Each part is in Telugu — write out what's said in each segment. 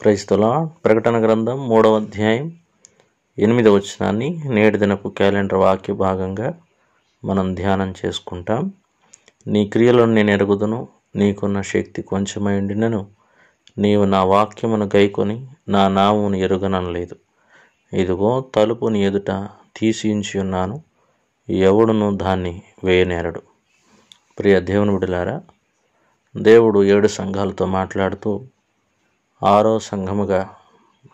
క్రైస్తుల ప్రకటన గ్రంథం మూడవ అధ్యాయం ఎనిమిదవ వచనాన్ని నేటి దినపు క్యాలెండర్ వాక్య భాగంగా మనం ధ్యానం చేసుకుంటాం నీ క్రియలను నేను ఎరుగుదును నీకున్న శక్తి కొంచెమై ఉండినను నీవు నా వాక్యమును గైకొని నా నామును ఎరుగనలేదు ఇదిగో తలుపుని ఎదుట తీసి ఉన్నాను ఎవడును దాన్ని వేయనేరడు ప్రియ దేవుని బిడలారా దేవుడు ఏడు సంఘాలతో మాట్లాడుతూ ఆరో సంఘముగా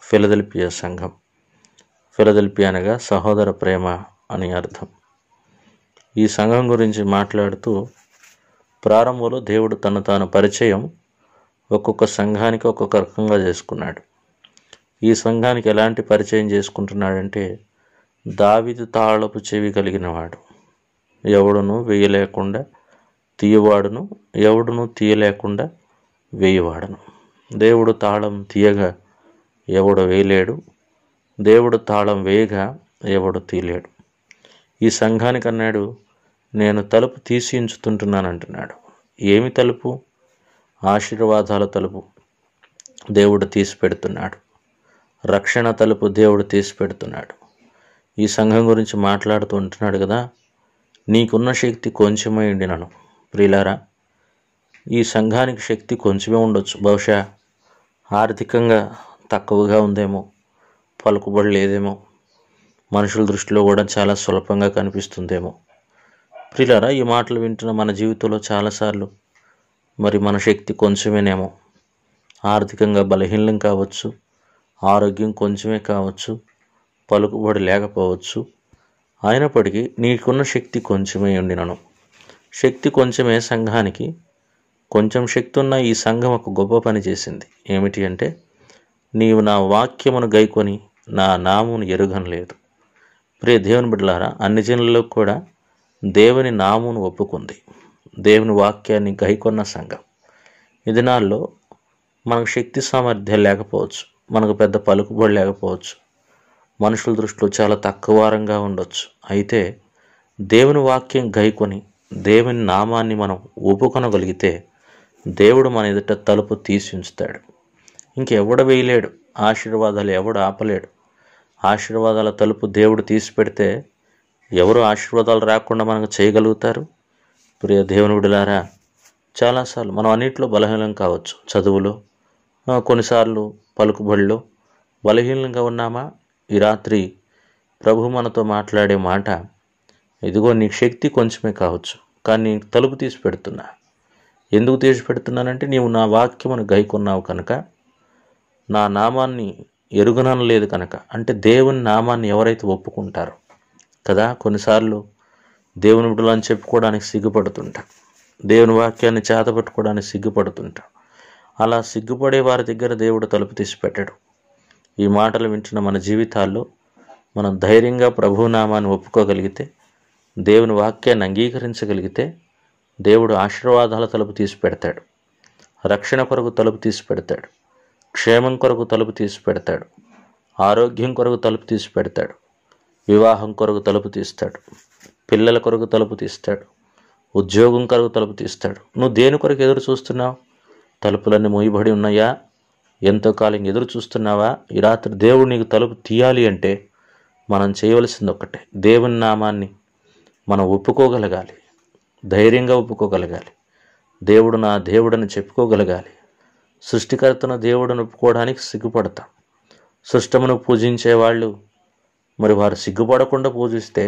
ఫిలదెల్పియా సంఘం ఫిలదెల్పి అనగా సహోదర ప్రేమ అని అర్థం ఈ సంఘం గురించి మాట్లాడుతూ ప్రారంభంలో దేవుడు తన తాను పరిచయం ఒక్కొక్క సంఘానికి ఒక్కొక్క రకంగా చేసుకున్నాడు ఈ సంఘానికి ఎలాంటి పరిచయం చేసుకుంటున్నాడంటే దావిదు తాళపు చెవి కలిగినవాడు ఎవడును వేయలేకుండా తీయవాడును ఎవడును తీయలేకుండా వేయవాడును దేవుడు తాళం తీయగా ఎవడు వేయలేడు దేవుడు తాళం వేయగా ఎవడు తీయలేడు ఈ సంఘానికి అన్నాడు నేను తలుపు తీసి అంటున్నాడు ఏమి తలుపు ఆశీర్వాదాల తలుపు దేవుడు తీసి పెడుతున్నాడు రక్షణ తలుపు దేవుడు తీసి పెడుతున్నాడు ఈ సంఘం గురించి మాట్లాడుతూ ఉంటున్నాడు కదా నీకున్న శక్తి కొంచెమే నన్ను ప్రియులారా ఈ సంఘానికి శక్తి కొంచెమే ఉండొచ్చు బహుశా ఆర్థికంగా తక్కువగా ఉందేమో పలుకుబడి లేదేమో మనుషుల దృష్టిలో కూడా చాలా సులభంగా కనిపిస్తుందేమో ప్రియులారా ఈ మాటలు వింటున్న మన జీవితంలో చాలాసార్లు మరి మన శక్తి కొంచెమేనేమో ఆర్థికంగా బలహీనం కావచ్చు ఆరోగ్యం కొంచెమే కావచ్చు పలుకుబడి లేకపోవచ్చు అయినప్పటికీ నీకున్న శక్తి కొంచెమే ఉండినను శక్తి కొంచెమే సంఘానికి కొంచెం శక్తి ఉన్న ఈ సంఘం ఒక గొప్ప పని చేసింది ఏమిటి అంటే నీవు నా వాక్యమును గైకొని నా నామును ఎరుగను లేదు ప్రియ దేవుని బిడ్డలారా అన్ని జనులలో కూడా దేవుని నామును ఒప్పుకుంది దేవుని వాక్యాన్ని గైకొన్న సంఘం ఈ దినాల్లో మనకు శక్తి సామర్థ్యం లేకపోవచ్చు మనకు పెద్ద పలుకుబడి లేకపోవచ్చు మనుషుల దృష్టిలో చాలా తక్కువ వారంగా ఉండొచ్చు అయితే దేవుని వాక్యం గైకొని దేవుని నామాన్ని మనం ఒప్పుకొనగలిగితే దేవుడు మన ఎదుట తలుపు తీసి ఉంచుతాడు ఇంకెవడ వేయలేడు ఆశీర్వాదాలు ఎవడు ఆపలేడు ఆశీర్వాదాల తలుపు దేవుడు తీసి పెడితే ఎవరు ఆశీర్వాదాలు రాకుండా మనకు చేయగలుగుతారు ప్రియ దేవునుడిలారా చాలాసార్లు మనం అన్నింటిలో బలహీనం కావచ్చు చదువులో కొన్నిసార్లు పలుకుబడిలో బలహీనంగా ఉన్నామా ఈ రాత్రి ప్రభు మనతో మాట్లాడే మాట ఇదిగో నీ శక్తి కొంచెమే కావచ్చు కానీ తలుపు తీసి పెడుతున్నా ఎందుకు తీసి పెడుతున్నానంటే నీవు నా వాక్యమును గైకున్నావు కనుక నా నామాన్ని ఎరుగనం లేదు కనుక అంటే దేవుని నామాన్ని ఎవరైతే ఒప్పుకుంటారో కదా కొన్నిసార్లు దేవుని బిడ్డలు అని చెప్పుకోవడానికి సిగ్గుపడుతుంటా దేవుని వాక్యాన్ని చేతపట్టుకోవడానికి సిగ్గుపడుతుంటా అలా సిగ్గుపడే వారి దగ్గర దేవుడు తలుపు తీసి పెట్టాడు ఈ మాటలు వింటున్న మన జీవితాల్లో మనం ధైర్యంగా ప్రభునామాన్ని ఒప్పుకోగలిగితే దేవుని వాక్యాన్ని అంగీకరించగలిగితే దేవుడు ఆశీర్వాదాల తలుపు తీసి పెడతాడు రక్షణ కొరకు తలుపు తీసి పెడతాడు క్షేమం కొరకు తలుపు తీసి పెడతాడు ఆరోగ్యం కొరకు తలుపు తీసి పెడతాడు వివాహం కొరకు తలుపు తీస్తాడు పిల్లల కొరకు తలుపు తీస్తాడు ఉద్యోగం కొరకు తలుపు తీస్తాడు నువ్వు దేని కొరకు ఎదురు చూస్తున్నావు తలుపులన్నీ మూయబడి ఉన్నాయా ఎంతో కాలం ఎదురు చూస్తున్నావా ఈ రాత్రి దేవుడు నీకు తలుపు తీయాలి అంటే మనం చేయవలసింది ఒక్కటే దేవుని నామాన్ని మనం ఒప్పుకోగలగాలి ధైర్యంగా ఒప్పుకోగలగాలి దేవుడు నా దేవుడని చెప్పుకోగలగాలి సృష్టికర్తను దేవుడని ఒప్పుకోవడానికి సిగ్గుపడతాం సృష్టమును పూజించే వాళ్ళు మరి వారు సిగ్గుపడకుండా పూజిస్తే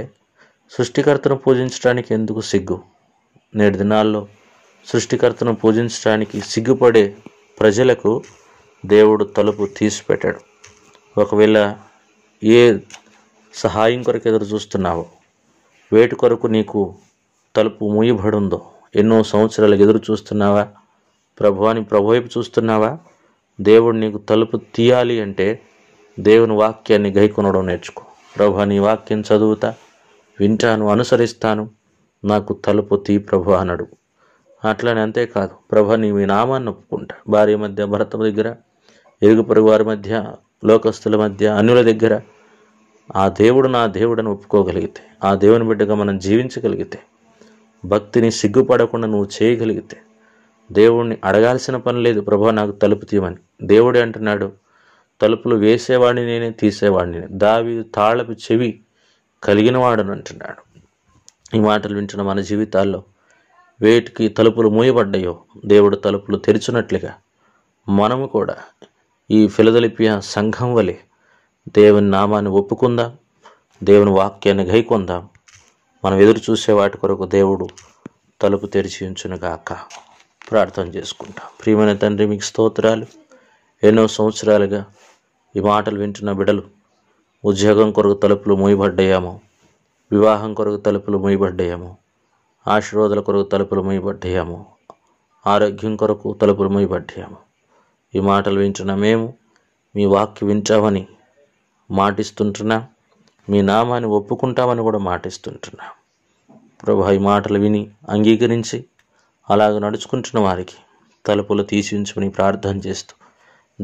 సృష్టికర్తను పూజించడానికి ఎందుకు సిగ్గు నేటి దినాల్లో సృష్టికర్తను పూజించడానికి సిగ్గుపడే ప్రజలకు దేవుడు తలుపు తీసిపెట్టాడు ఒకవేళ ఏ సహాయం కొరకు ఎదురు చూస్తున్నావో వేటి కొరకు నీకు తలుపు ఉందో ఎన్నో సంవత్సరాలు ఎదురు చూస్తున్నావా ప్రభువాని ప్రభువైపు చూస్తున్నావా దేవుడు నీకు తలుపు తీయాలి అంటే దేవుని వాక్యాన్ని గైకొనడం నేర్చుకో ప్రభు నీ వాక్యం చదువుతా వింటాను అనుసరిస్తాను నాకు తలుపు తీ ప్రభు అనడు అట్లనే అంతేకాదు ప్రభ నీ మీ నామాన్ని ఒప్పుకుంటా భార్య మధ్య భర్త దగ్గర ఇరుగు పొరుగు వారి మధ్య లోకస్తుల మధ్య అన్యుల దగ్గర ఆ దేవుడు నా దేవుడని ఒప్పుకోగలిగితే ఆ దేవుని బిడ్డగా మనం జీవించగలిగితే భక్తిని సిగ్గుపడకుండా నువ్వు చేయగలిగితే దేవుణ్ణి అడగాల్సిన పని లేదు ప్రభా నాకు తలుపు తీయమని దేవుడే అంటున్నాడు తలుపులు వేసేవాడిని నేనే తీసేవాడిని దావి తాళపు చెవి కలిగినవాడని అంటున్నాడు ఈ మాటలు వింటున్న మన జీవితాల్లో వేటికి తలుపులు మూయబడ్డాయో దేవుడు తలుపులు తెరిచినట్లుగా మనము కూడా ఈ ఫిలదలిపియా సంఘం వలె దేవుని నామాన్ని ఒప్పుకుందాం దేవుని వాక్యాన్ని గైకొందాం మనం ఎదురు చూసే వాటి కొరకు దేవుడు తలుపు తెరిచి ఉంచునుగాక ప్రార్థన చేసుకుంటాం ప్రియమైన తండ్రి మీకు స్తోత్రాలు ఎన్నో సంవత్సరాలుగా ఈ మాటలు వింటున్న బిడలు ఉద్యోగం కొరకు తలుపులు మూయబడ్డాయేమో వివాహం కొరకు తలుపులు మూయబడ్డాయేమో ఆశీర్వాదాల కొరకు తలుపులు మూయబడ్డాయేమో ఆరోగ్యం కొరకు తలుపులు మూయబడ్డాయేమో ఈ మాటలు వింటున్న మేము మీ వాక్య వింటామని మాటిస్తుంటున్నా మీ నామాన్ని ఒప్పుకుంటామని కూడా మాటిస్తుంటున్నా ప్రభా ఈ మాటలు విని అంగీకరించి అలాగ నడుచుకుంటున్న వారికి తలుపులు తీసి ఉంచుకుని ప్రార్థన చేస్తూ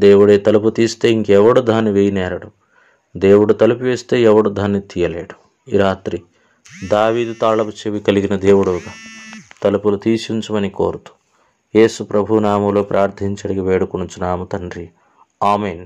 దేవుడే తలుపు తీస్తే ఇంకెవడు దాన్ని వేయనేరడు దేవుడు తలుపు వేస్తే ఎవడు దాన్ని తీయలేడు ఈ రాత్రి దావీదు తాళపు చెవి కలిగిన దేవుడుగా తలుపులు తీసి ఉంచమని కోరుతూ యేసు ప్రభునాములో ప్రార్థించడికి వేడుకొనుచున్నాము తండ్రి ఆమెన్